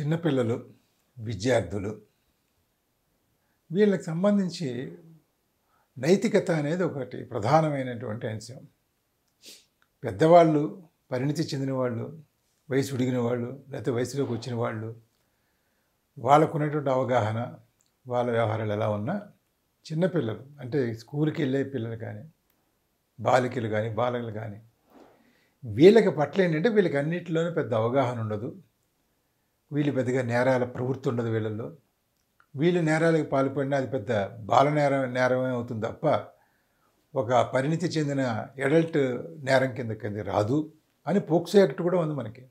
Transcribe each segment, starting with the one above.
చిన్నపిల్లలు విద్యార్థులు వీళ్ళకి సంబంధించి నైతికత అనేది ఒకటి ప్రధానమైనటువంటి అంశం పెద్దవాళ్ళు పరిణితి చెందిన వాళ్ళు వయసు ఉడిగిన వాళ్ళు లేకపోతే వయసులోకి వచ్చిన వాళ్ళు ఉన్నటువంటి అవగాహన వాళ్ళ వ్యవహారాలు ఎలా ఉన్నా చిన్నపిల్లలు అంటే స్కూల్కి వెళ్ళే పిల్లలు కానీ బాలికలు కానీ బాలకులు కానీ వీళ్ళకి పట్ల ఏంటంటే వీళ్ళకి అన్నింటిలోనూ పెద్ద అవగాహన ఉండదు వీళ్ళు పెద్దగా నేరాల ప్రవృత్తి ఉండదు వీళ్ళల్లో వీళ్ళు నేరాలకు పాల్పడినా అది పెద్ద బాల నేరం నేరమే అవుతుంది తప్ప ఒక పరిణితి చెందిన అడల్ట్ నేరం కింద కింద రాదు అని పోక్సో యాక్ట్ కూడా ఉంది మనకి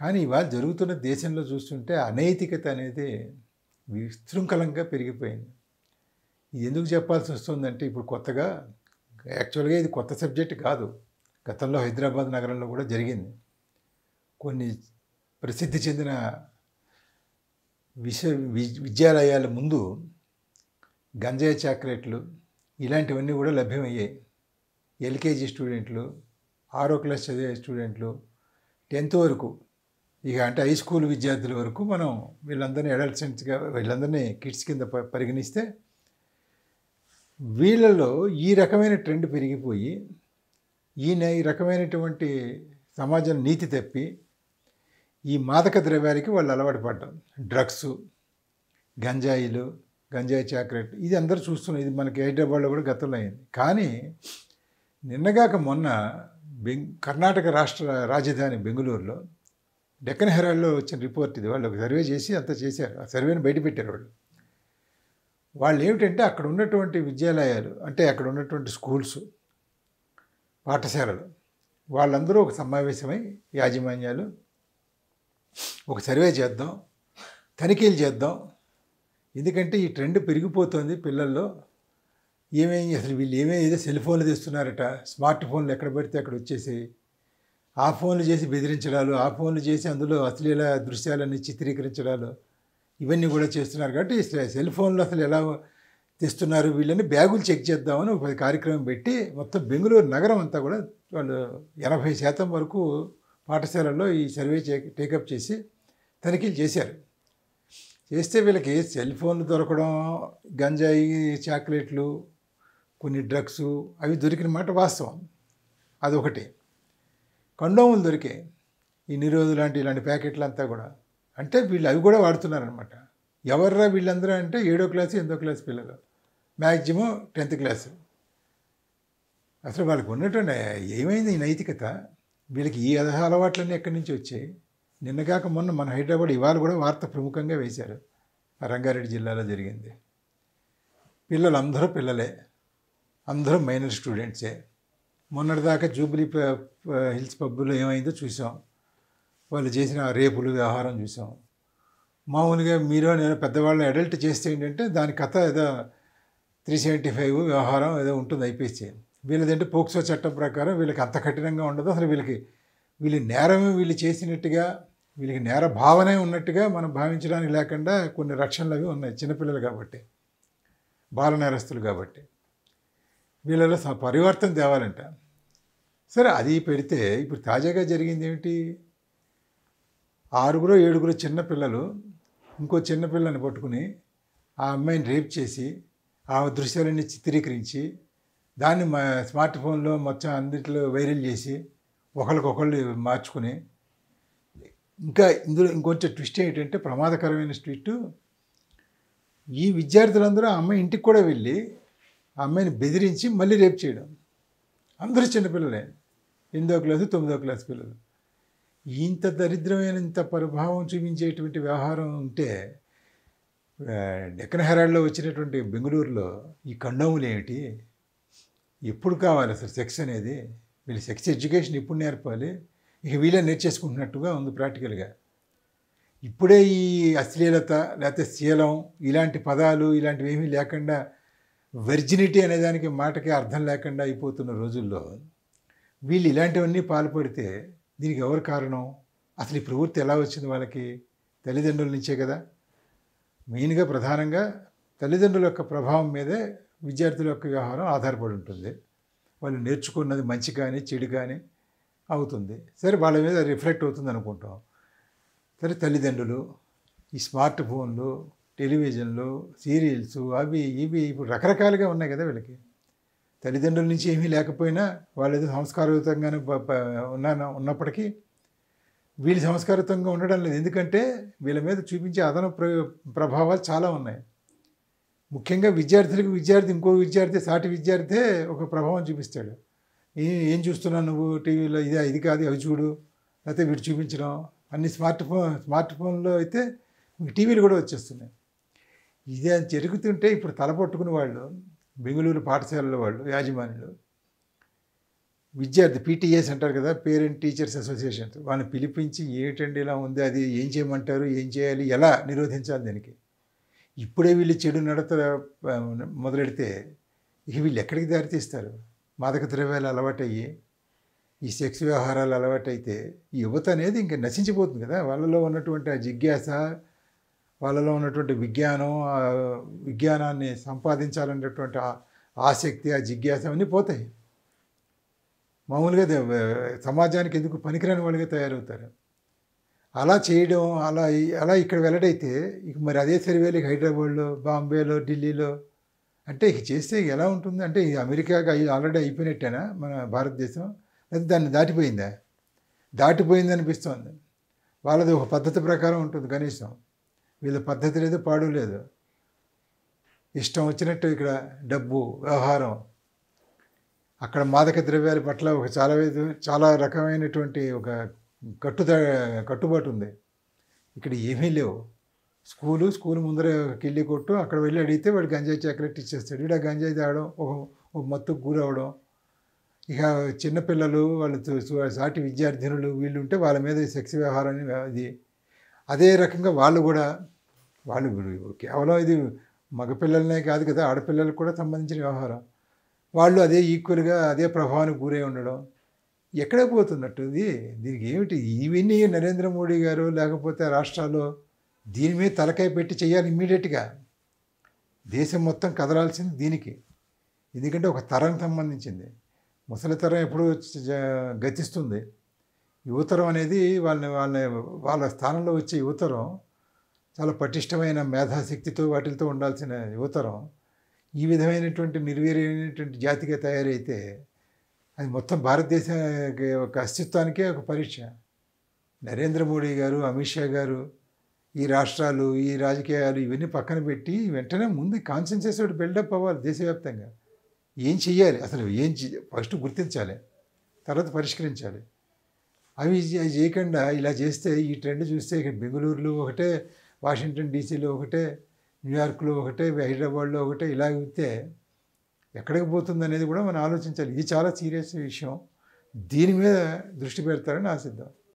కానీ ఇవాళ జరుగుతున్న దేశంలో చూస్తుంటే అనైతికత అనేది విశృంఖలంగా పెరిగిపోయింది ఇది ఎందుకు చెప్పాల్సి వస్తుందంటే ఇప్పుడు కొత్తగా యాక్చువల్గా ఇది కొత్త సబ్జెక్ట్ కాదు గతంలో హైదరాబాద్ నగరంలో కూడా జరిగింది కొన్ని ప్రసిద్ధి చెందిన విశ్వ విద్యాలయాల ముందు గంజాయి చాక్లెట్లు ఇలాంటివన్నీ కూడా లభ్యమయ్యాయి ఎల్కేజీ స్టూడెంట్లు ఆరో క్లాస్ చదివే స్టూడెంట్లు టెన్త్ వరకు ఇక అంటే హై స్కూల్ విద్యార్థుల వరకు మనం వీళ్ళందరినీ అడల్సెంట్స్గా వీళ్ళందరినీ కిడ్స్ కింద పరిగణిస్తే వీళ్ళలో ఈ రకమైన ట్రెండ్ పెరిగిపోయి ఈ రకమైనటువంటి సమాజం నీతి తప్పి ఈ మాదక ద్రవ్యానికి వాళ్ళు అలవాటు పడ్డం డ్రగ్స్ గంజాయిలు గంజాయి చాక్లెట్ ఇది అందరూ చూస్తున్నాం ఇది మనకి హైదరాబాద్లో కూడా గతంలో అయింది కానీ నిన్నగాక మొన్న బెంగ్ కర్ణాటక రాష్ట్ర రాజధాని బెంగళూరులో డెక్కన్ హెరాల్లో వచ్చిన రిపోర్ట్ ఇది వాళ్ళు ఒక సర్వే చేసి అంతా చేశారు ఆ సర్వేని బయటపెట్టారు వాళ్ళు వాళ్ళు ఏమిటంటే అక్కడ ఉన్నటువంటి విద్యాలయాలు అంటే అక్కడ ఉన్నటువంటి స్కూల్స్ పాఠశాలలు వాళ్ళందరూ ఒక సమావేశమై యాజమాన్యాలు ఒక సర్వే చేద్దాం తనిఖీలు చేద్దాం ఎందుకంటే ఈ ట్రెండ్ పెరిగిపోతుంది పిల్లల్లో ఏమేమి అసలు వీళ్ళు ఏమేమి ఏదో సెల్ ఫోన్లు తీస్తున్నారట స్మార్ట్ ఫోన్లు ఎక్కడ పడితే అక్కడ వచ్చేసి ఆ ఫోన్లు చేసి బెదిరించడాలు ఆ ఫోన్లు చేసి అందులో అశ్లీల దృశ్యాలన్నీ చిత్రీకరించడాలు ఇవన్నీ కూడా చేస్తున్నారు కాబట్టి సెల్ ఫోన్లు అసలు ఎలా తెస్తున్నారు వీళ్ళని బ్యాగులు చెక్ చేద్దామని ఒక కార్యక్రమం పెట్టి మొత్తం బెంగళూరు నగరం అంతా కూడా వాళ్ళు ఎనభై శాతం వరకు పాఠశాలల్లో ఈ సర్వే చే టేకప్ చేసి తనిఖీలు చేశారు చేస్తే వీళ్ళకి సెల్ ఫోన్లు దొరకడం గంజాయి చాక్లెట్లు కొన్ని డ్రగ్స్ అవి దొరికిన మాట వాస్తవం అదొకటి కండోములు దొరికాయి ఈ నిరోధు లాంటి ఇలాంటి ప్యాకెట్లు అంతా కూడా అంటే వీళ్ళు అవి కూడా వాడుతున్నారనమాట ఎవర్రా వీళ్ళందరూ అంటే ఏడో క్లాసు ఎనిమిదో క్లాస్ పిల్లలు మ్యాక్సిమం టెన్త్ క్లాసు అసలు వాళ్ళకు ఉన్నట్టు ఏమైంది నైతికత వీళ్ళకి ఈ అలవాట్లన్నీ ఎక్కడి నుంచి వచ్చాయి నిన్నగాక మొన్న మన హైదరాబాద్ ఇవాళ కూడా వార్త ప్రముఖంగా వేశారు రంగారెడ్డి జిల్లాలో జరిగింది పిల్లలు అందరూ పిల్లలే అందరూ మైనర్ స్టూడెంట్సే మొన్నటిదాకా జూబ్లీ హిల్స్ పబ్బులో ఏమైందో చూసాం వాళ్ళు చేసిన రేపులు వ్యవహారం చూసాం మామూలుగా మీరు నేను పెద్దవాళ్ళు అడల్ట్ చేస్తే ఏంటంటే దాని కథ ఏదో త్రీ సెవెంటీ ఫైవ్ వ్యవహారం ఏదో ఉంటుంది ఐపీసీ ఏంటి పోక్సో చట్టం ప్రకారం వీళ్ళకి అంత కఠినంగా ఉండదు అసలు వీళ్ళకి వీళ్ళు నేరమే వీళ్ళు చేసినట్టుగా వీళ్ళకి నేర భావనే ఉన్నట్టుగా మనం భావించడానికి లేకుండా కొన్ని రక్షణలు అవి ఉన్నాయి చిన్నపిల్లలు కాబట్టి బాల నేరస్తులు కాబట్టి వీళ్ళలో పరివర్తన తేవాలంట సరే అది పెడితే ఇప్పుడు తాజాగా జరిగింది ఏమిటి ఆరుగురు ఏడుగురు చిన్నపిల్లలు ఇంకో చిన్నపిల్లని పట్టుకుని ఆ అమ్మాయిని రేప్ చేసి ఆ దృశ్యాలన్నీ చిత్రీకరించి దాన్ని మా స్మార్ట్ ఫోన్లో మొత్తం అన్నింటిలో వైరల్ చేసి ఒకరికొకళ్ళు మార్చుకుని ఇంకా ఇందులో ఇంకొంచెం ట్విస్ట్ ఏంటంటే ప్రమాదకరమైన ట్విస్ట్ ఈ విద్యార్థులందరూ ఆ అమ్మాయి ఇంటికి కూడా వెళ్ళి ఆ అమ్మాయిని బెదిరించి మళ్ళీ రేపు చేయడం అందరూ చిన్నపిల్లలే ఎనిమిదో క్లాసు తొమ్మిదో క్లాస్ పిల్లలు ఇంత దరిద్రమైన ఇంత ప్రభావం చూపించేటువంటి వ్యవహారం ఉంటే డెక్కన్ హెరాడ్లో వచ్చినటువంటి బెంగళూరులో ఈ కండోములు ఏమిటి ఎప్పుడు కావాలి అసలు సెక్స్ అనేది వీళ్ళు సెక్స్ ఎడ్యుకేషన్ ఇప్పుడు నేర్పాలి ఇక వీళ్ళే నేర్చేసుకుంటున్నట్టుగా ఉంది ప్రాక్టికల్గా ఇప్పుడే ఈ అశ్లీలత లేకపోతే శీలం ఇలాంటి పదాలు ఇలాంటివి ఏమీ లేకుండా వెర్జినిటీ అనేదానికి మాటకి అర్థం లేకుండా అయిపోతున్న రోజుల్లో వీళ్ళు ఇలాంటివన్నీ పాల్పడితే దీనికి ఎవరు కారణం అసలు ఈ ప్రవృత్తి ఎలా వచ్చింది వాళ్ళకి తల్లిదండ్రుల నుంచే కదా మెయిన్గా ప్రధానంగా తల్లిదండ్రుల యొక్క ప్రభావం మీదే విద్యార్థుల యొక్క వ్యవహారం ఆధారపడి ఉంటుంది వాళ్ళు నేర్చుకున్నది మంచి కానీ చెడు కానీ అవుతుంది సరే వాళ్ళ మీద రిఫ్లెక్ట్ అవుతుంది అనుకుంటాం సరే తల్లిదండ్రులు ఈ స్మార్ట్ ఫోన్లు టెలివిజన్లు సీరియల్స్ అవి ఇవి ఇప్పుడు రకరకాలుగా ఉన్నాయి కదా వీళ్ళకి తల్లిదండ్రుల నుంచి ఏమీ లేకపోయినా వాళ్ళు ఏదో సంస్కారయుతంగానే ఉన్నా ఉన్నప్పటికీ వీళ్ళు సంస్కారయుతంగా ఉండడం లేదు ఎందుకంటే వీళ్ళ మీద చూపించే అదనపు ప్రభావాలు చాలా ఉన్నాయి ముఖ్యంగా విద్యార్థులకు విద్యార్థి ఇంకో విద్యార్థి సాటి విద్యార్థి ఒక ప్రభావం చూపిస్తాడు ఏం చూస్తున్నావు నువ్వు టీవీలో ఇదే ఇది కాదు అవి చూడు లేకపోతే వీడు చూపించడం అన్ని స్మార్ట్ ఫోన్ స్మార్ట్ ఫోన్లో అయితే టీవీలు కూడా వచ్చేస్తున్నాయి ఇదే జరుగుతుంటే ఇప్పుడు పట్టుకుని వాళ్ళు బెంగళూరు పాఠశాలల వాళ్ళు యాజమానులు విద్యార్థి పీటీఎస్ అంటారు కదా పేరెంట్ టీచర్స్ అసోసియేషన్ వాళ్ళని పిలిపించి ఏమిటండి ఇలా ఉంది అది ఏం చేయమంటారు ఏం చేయాలి ఎలా నిరోధించాలి దీనికి ఇప్పుడే వీళ్ళు చెడు నడత మొదలెడితే ఇక వీళ్ళు ఎక్కడికి దారితీస్తారు మాదక ద్రవ్యాలు అలవాటయ్యి ఈ సెక్స్ వ్యవహారాలు అలవాటైతే ఈ యువత అనేది ఇంకా నశించిపోతుంది కదా వాళ్ళలో ఉన్నటువంటి ఆ జిజ్ఞాస వాళ్ళలో ఉన్నటువంటి విజ్ఞానం విజ్ఞానాన్ని సంపాదించాలనేటువంటి ఆసక్తి ఆ జిజ్ఞాస అన్నీ పోతాయి మామూలుగా సమాజానికి ఎందుకు పనికిరాని వాళ్ళుగా తయారవుతారు అలా చేయడం అలా అలా ఇక్కడ వెల్లడైతే ఇక మరి అదే సర్వేలు హైదరాబాద్లో బాంబేలో ఢిల్లీలో అంటే చేస్తే ఎలా ఉంటుంది అంటే అమెరికాగా ఆల్రెడీ అయిపోయినట్టేనా మన భారతదేశం లేదా దాన్ని దాటిపోయిందా దాటిపోయింది అనిపిస్తుంది వాళ్ళది ఒక పద్ధతి ప్రకారం ఉంటుంది కనీసం వీళ్ళ పద్ధతి లేదు పాడు లేదు ఇష్టం వచ్చినట్టు ఇక్కడ డబ్బు వ్యవహారం అక్కడ మాదక ద్రవ్యాల పట్ల ఒక చాలా చాలా రకమైనటువంటి ఒక కట్టు కట్టుబాటు ఉంది ఇక్కడ ఏమీ లేవు స్కూలు స్కూల్ ముందర వెళ్ళి కొట్టు అక్కడ వెళ్ళి అడిగితే వాడు గంజాయి చాక్లెట్ ఇచ్చేస్తాడు ఇక్కడ గంజాయి తాగడం ఒక మత్తుకు గురవడం ఇక చిన్నపిల్లలు వాళ్ళు సాటి విద్యార్థినులు వీళ్ళు ఉంటే వాళ్ళ మీద సెక్స్ వ్యవహారాన్ని ఇది అదే రకంగా వాళ్ళు కూడా వాళ్ళు కేవలం ఇది మగపిల్లలనే కాదు కదా ఆడపిల్లలకు కూడా సంబంధించిన వ్యవహారం వాళ్ళు అదే ఈక్వల్గా అదే ప్రభావానికి గురై ఉండడం ఎక్కడ పోతున్నట్టు దీనికి ఏమిటి ఇవన్నీ నరేంద్ర మోడీ గారు లేకపోతే రాష్ట్రాలు దీని మీద తలకాయ పెట్టి చేయాలి ఇమ్మీడియట్గా దేశం మొత్తం కదలాల్సింది దీనికి ఎందుకంటే ఒక తరం సంబంధించింది ముసలి తరం ఎప్పుడు గతిస్తుంది యువతరం అనేది వాళ్ళని వాళ్ళని వాళ్ళ స్థానంలో వచ్చే యువతరం చాలా పటిష్టమైన మేధాశక్తితో వాటితో ఉండాల్సిన యువతరం ఈ విధమైనటువంటి నిర్వీర్యమైనటువంటి జాతిగా తయారైతే అది మొత్తం భారతదేశ ఒక అస్తిత్వానికే ఒక పరీక్ష నరేంద్ర మోడీ గారు అమిత్ షా గారు ఈ రాష్ట్రాలు ఈ రాజకీయాలు ఇవన్నీ పక్కన పెట్టి వెంటనే ముందు కాన్సన్సెస్ ఒకటి బిల్డప్ అవ్వాలి దేశవ్యాప్తంగా ఏం చెయ్యాలి అసలు ఏం ఫస్ట్ గుర్తించాలి తర్వాత పరిష్కరించాలి అవి చేయకుండా ఇలా చేస్తే ఈ ట్రెండ్ చూస్తే ఇక్కడ బెంగళూరులో ఒకటే వాషింగ్టన్ డీసీలో ఒకటే న్యూయార్క్లో ఒకటే హైదరాబాద్లో ఒకటే ఇలా ఉంటే ఎక్కడికి పోతుంది అనేది కూడా మనం ఆలోచించాలి ఇది చాలా సీరియస్ విషయం దీని మీద దృష్టి పెడతారని ఆశిద్దాం